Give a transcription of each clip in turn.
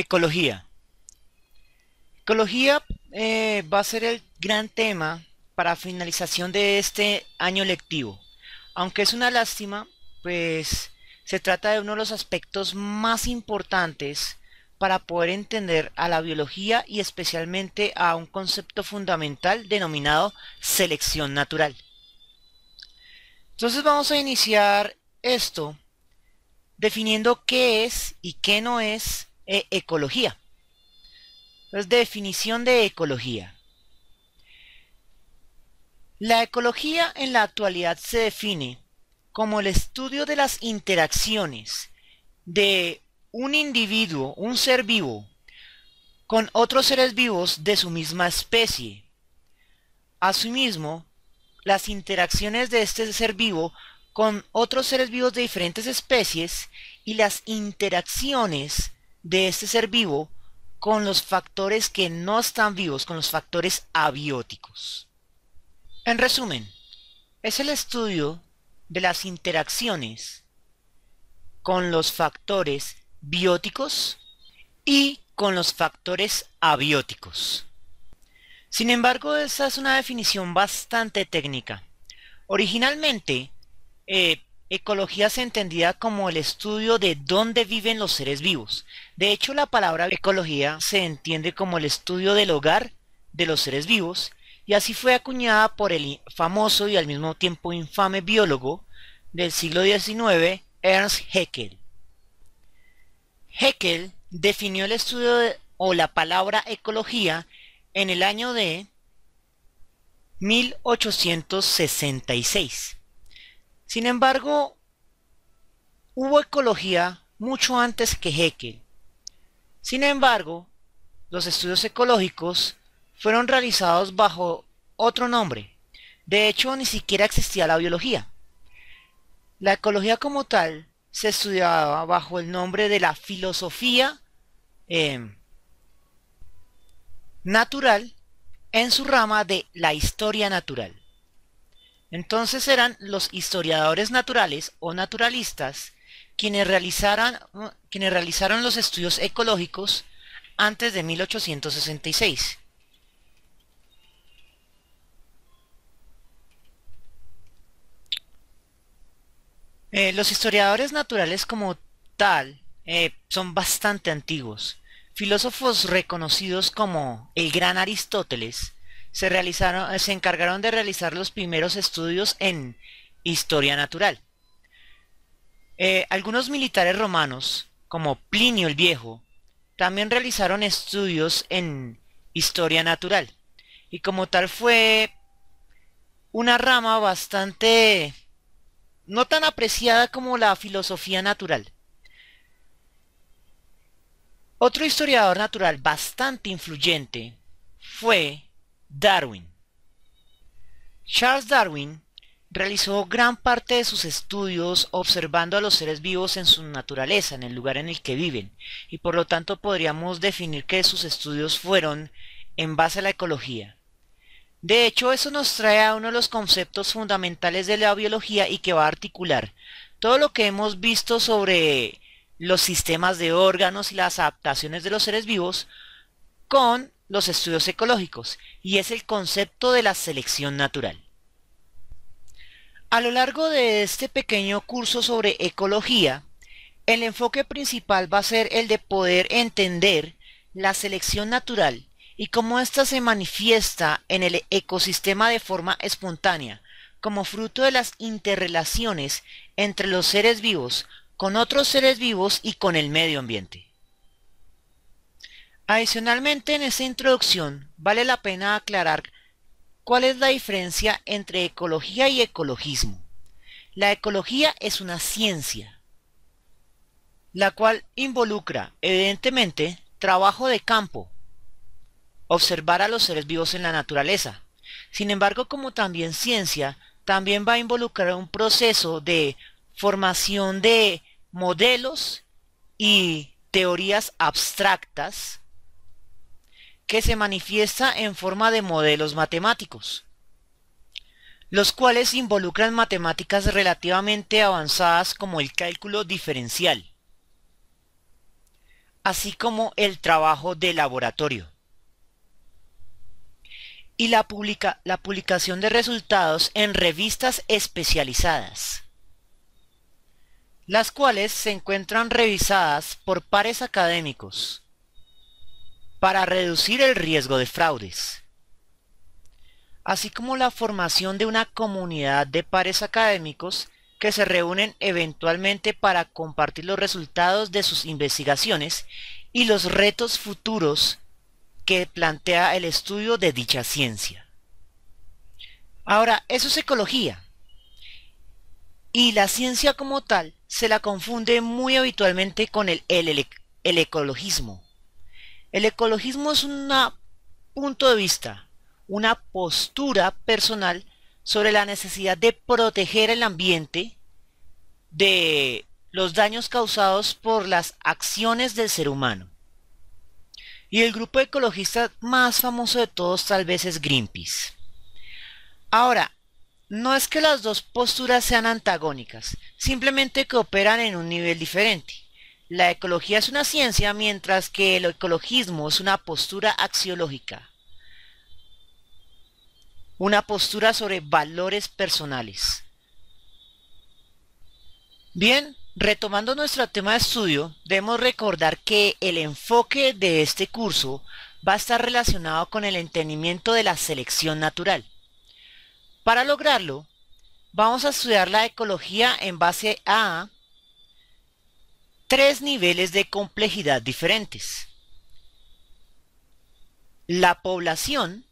Ecología. Ecología eh, va a ser el gran tema para finalización de este año lectivo. Aunque es una lástima, pues se trata de uno de los aspectos más importantes para poder entender a la biología y especialmente a un concepto fundamental denominado selección natural. Entonces vamos a iniciar esto definiendo qué es y qué no es e ecología. Entonces, definición de ecología. La ecología en la actualidad se define como el estudio de las interacciones de un individuo, un ser vivo, con otros seres vivos de su misma especie. Asimismo, las interacciones de este ser vivo con otros seres vivos de diferentes especies y las interacciones de este ser vivo con los factores que no están vivos, con los factores abióticos. En resumen, es el estudio de las interacciones con los factores bióticos y con los factores abióticos. Sin embargo, esa es una definición bastante técnica. Originalmente, eh, Ecología se entendía como el estudio de dónde viven los seres vivos. De hecho, la palabra ecología se entiende como el estudio del hogar de los seres vivos y así fue acuñada por el famoso y al mismo tiempo infame biólogo del siglo XIX, Ernst Haeckel. Haeckel definió el estudio o la palabra ecología en el año de 1866 sin embargo, hubo ecología mucho antes que Haeckel. Sin embargo, los estudios ecológicos fueron realizados bajo otro nombre. De hecho, ni siquiera existía la biología. La ecología como tal se estudiaba bajo el nombre de la filosofía em, natural en su rama de la historia natural. Entonces eran los historiadores naturales o naturalistas quienes, uh, realizaron los estudios ecológicos antes de 1866. Eh, los historiadores naturales como tal eh, son bastante antiguos. Filósofos reconocidos como el gran Aristóteles se, realizaron, eh, se encargaron de realizar los primeros estudios en historia natural. Eh, algunos militares romanos, como Plinio el Viejo, también realizaron estudios en historia natural. Y como tal fue una rama bastante no tan apreciada como la filosofía natural. Otro historiador natural bastante influyente fue Darwin Charles Darwin realizó gran parte de sus estudios observando a los seres vivos en su naturaleza, en el lugar en el que viven, y por lo tanto podríamos definir que sus estudios fueron en base a la ecología. De hecho, eso nos trae a uno de los conceptos fundamentales de la biología y que va a articular todo lo que hemos visto sobre los sistemas de órganos y las adaptaciones de los seres vivos con los estudios ecológicos y es el concepto de la selección natural. A lo largo de este pequeño curso sobre ecología, el enfoque principal va a ser el de poder entender la selección natural y cómo ésta se manifiesta en el ecosistema de forma espontánea, como fruto de las interrelaciones entre los seres vivos, con otros seres vivos y con el medio ambiente. Adicionalmente, en esta introducción vale la pena aclarar cuál es la diferencia entre ecología y ecologismo. La ecología es una ciencia, la cual involucra, evidentemente, trabajo de campo, observar a los seres vivos en la naturaleza. Sin embargo, como también ciencia, también va a involucrar un proceso de formación de modelos y teorías abstractas que se manifiesta en forma de modelos matemáticos, los cuales involucran matemáticas relativamente avanzadas como el cálculo diferencial, así como el trabajo de laboratorio y la, la publicación de resultados en revistas especializadas, las cuales se encuentran revisadas por pares académicos, para reducir el riesgo de fraudes, así como la formación de una comunidad de pares académicos que se reúnen eventualmente para compartir los resultados de sus investigaciones y los retos futuros que plantea el estudio de dicha ciencia. Ahora, eso es ecología. Y la ciencia como tal se la confunde muy habitualmente con el, el ecologismo el ecologismo es un punto de vista, una postura personal sobre la necesidad de proteger el ambiente de los daños causados por las acciones del ser humano. Y el grupo ecologista más famoso de todos tal vez es Greenpeace. Ahora, no es que las dos posturas sean antagónicas, simplemente que operan en un nivel diferente. La ecología es una ciencia mientras que el ecologismo es una postura axiológica, una postura sobre valores personales. Bien, retomando nuestro tema de estudio, debemos recordar que el enfoque de este curso va a estar relacionado con el entendimiento de la selección natural. Para lograrlo, vamos a estudiar la ecología en base a tres niveles de complejidad diferentes. La población,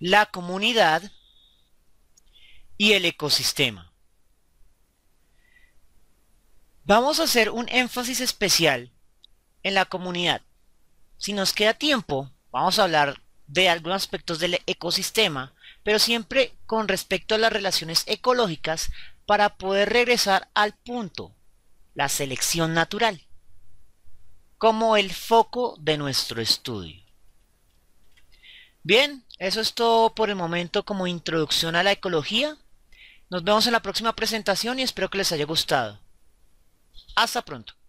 la comunidad y el ecosistema. Vamos a hacer un énfasis especial en la comunidad. Si nos queda tiempo, vamos a hablar de algunos aspectos del ecosistema, pero siempre con respecto a las relaciones ecológicas para poder regresar al punto la selección natural, como el foco de nuestro estudio. Bien, eso es todo por el momento como introducción a la ecología. Nos vemos en la próxima presentación y espero que les haya gustado. Hasta pronto.